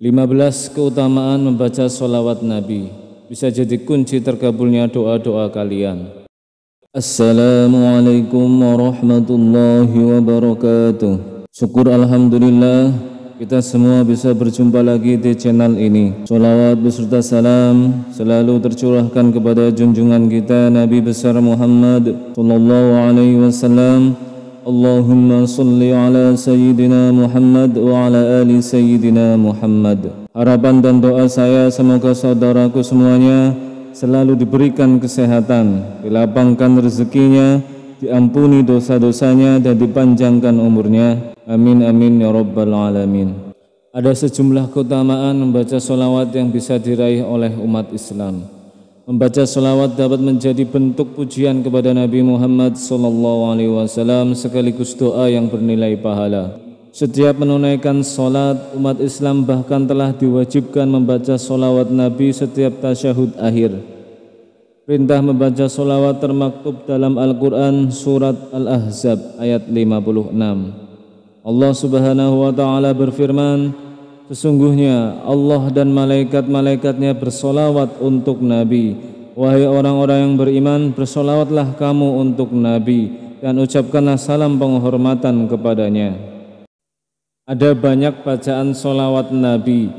15. Keutamaan membaca sholawat Nabi bisa jadi kunci terkabulnya doa-doa kalian. Assalamualaikum warahmatullahi wabarakatuh. Syukur Alhamdulillah kita semua bisa berjumpa lagi di channel ini. Salawat beserta salam selalu tercurahkan kepada junjungan kita Nabi besar Muhammad Sallallahu Alaihi Wasallam اللهم صل على سيدنا Muhammad wa ala ali محمد Muhammad. Harapan dan doa saya semoga saudaraku semuanya selalu diberikan kesehatan, dilapangkan rezekinya, diampuni dosa-dosanya dan dipanjangkan umurnya. Amin amin ya rabbal alamin. Ada sejumlah keutamaan membaca solawat yang bisa diraih oleh umat Islam. Membaca sholawat dapat menjadi bentuk pujian kepada Nabi Muhammad SAW sekaligus doa yang bernilai pahala. Setiap menunaikan salat, umat Islam bahkan telah diwajibkan membaca sholawat Nabi setiap tasyahud akhir. Perintah membaca sholawat termaktub dalam Al-Quran Surat Al-Ahzab ayat 56. Allah Subhanahu wa Ta'ala berfirman, Sesungguhnya Allah dan malaikat-malaikatnya bersolawat untuk Nabi. Wahai orang-orang yang beriman, bersolawatlah kamu untuk Nabi dan ucapkanlah salam penghormatan kepadanya. Ada banyak bacaan solawat Nabi,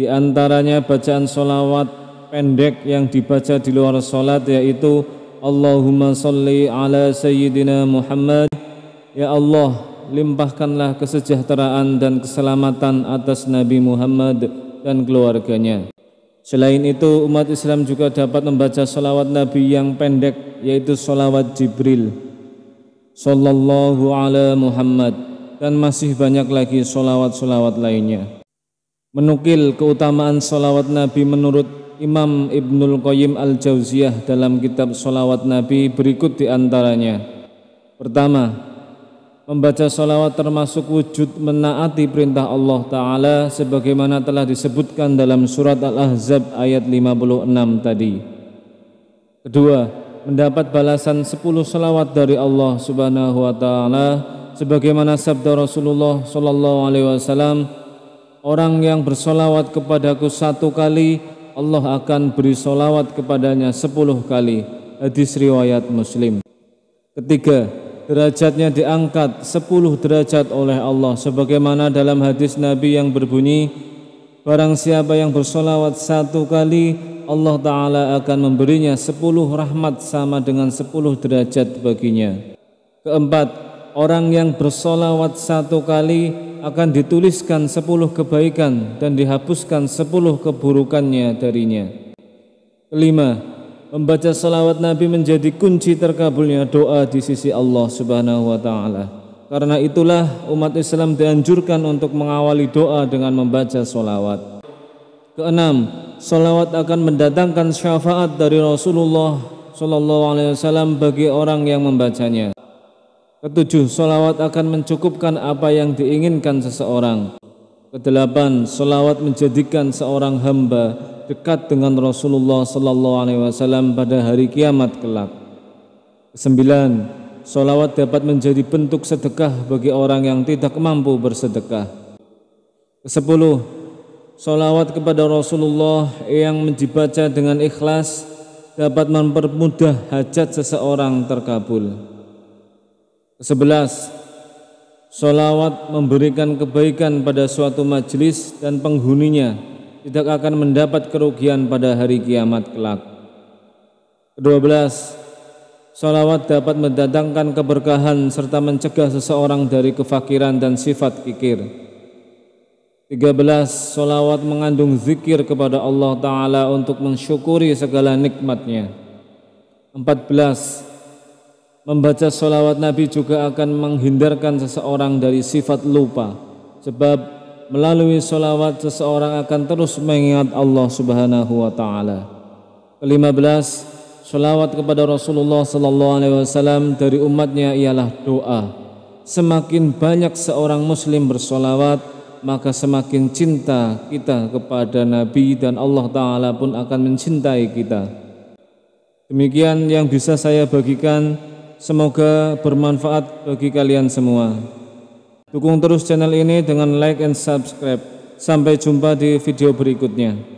di antaranya bacaan solawat pendek yang dibaca di luar solat yaitu Allahumma salli ala Sayyidina Muhammad Ya Allah limpahkanlah kesejahteraan dan keselamatan atas Nabi Muhammad dan keluarganya. Selain itu, umat Islam juga dapat membaca salawat Nabi yang pendek, yaitu salawat Jibril, Sallallahu ala Muhammad, dan masih banyak lagi salawat-salawat lainnya. Menukil keutamaan salawat Nabi menurut Imam Ibnul Qayyim Al-Jauziyah dalam kitab Salawat Nabi berikut diantaranya. Pertama, Membaca salawat termasuk wujud menaati perintah Allah Ta'ala sebagaimana telah disebutkan dalam surat Al-Ahzab ayat 56 tadi. Kedua, mendapat balasan 10 salawat dari Allah Subhanahu wa taala sebagaimana sabda Rasulullah sallallahu alaihi wasallam, orang yang bersolawat kepadaku satu kali, Allah akan beri solawat kepadanya 10 kali. Hadis riwayat Muslim. Ketiga, derajatnya diangkat sepuluh derajat oleh Allah sebagaimana dalam hadis Nabi yang berbunyi barang siapa yang bersolawat satu kali Allah Ta'ala akan memberinya sepuluh rahmat sama dengan sepuluh derajat baginya keempat orang yang bersolawat satu kali akan dituliskan sepuluh kebaikan dan dihapuskan sepuluh keburukannya darinya kelima membaca salawat Nabi menjadi kunci terkabulnya doa di sisi Allah Subhanahu wa taala. Karena itulah umat Islam dianjurkan untuk mengawali doa dengan membaca salawat. Keenam, salawat akan mendatangkan syafaat dari Rasulullah Shallallahu Alaihi Wasallam bagi orang yang membacanya. Ketujuh, solawat akan mencukupkan apa yang diinginkan seseorang. Kedelapan, solawat menjadikan seorang hamba dekat dengan Rasulullah Sallallahu Alaihi Wasallam pada hari kiamat kelak. Kesembilan, solawat dapat menjadi bentuk sedekah bagi orang yang tidak mampu bersedekah. Kesepuluh, solawat kepada Rasulullah yang dibaca dengan ikhlas dapat mempermudah hajat seseorang terkabul. Sebelas, solawat memberikan kebaikan pada suatu majelis dan penghuninya tidak akan mendapat kerugian pada hari kiamat kelak. Kedua belas, solawat dapat mendatangkan keberkahan serta mencegah seseorang dari kefakiran dan sifat kikir. Tiga belas, solawat mengandung zikir kepada Allah Ta'ala untuk mensyukuri segala nikmatnya. Empat belas, Membaca sholawat Nabi juga akan menghindarkan seseorang dari sifat lupa Sebab melalui sholawat seseorang akan terus mengingat Allah subhanahu wa ta'ala Kelima belas Sholawat kepada Rasulullah sallallahu alaihi wasallam dari umatnya ialah doa Semakin banyak seorang muslim bersolawat maka semakin cinta kita kepada Nabi dan Allah Ta'ala pun akan mencintai kita Demikian yang bisa saya bagikan Semoga bermanfaat bagi kalian semua. Dukung terus channel ini dengan like and subscribe. Sampai jumpa di video berikutnya.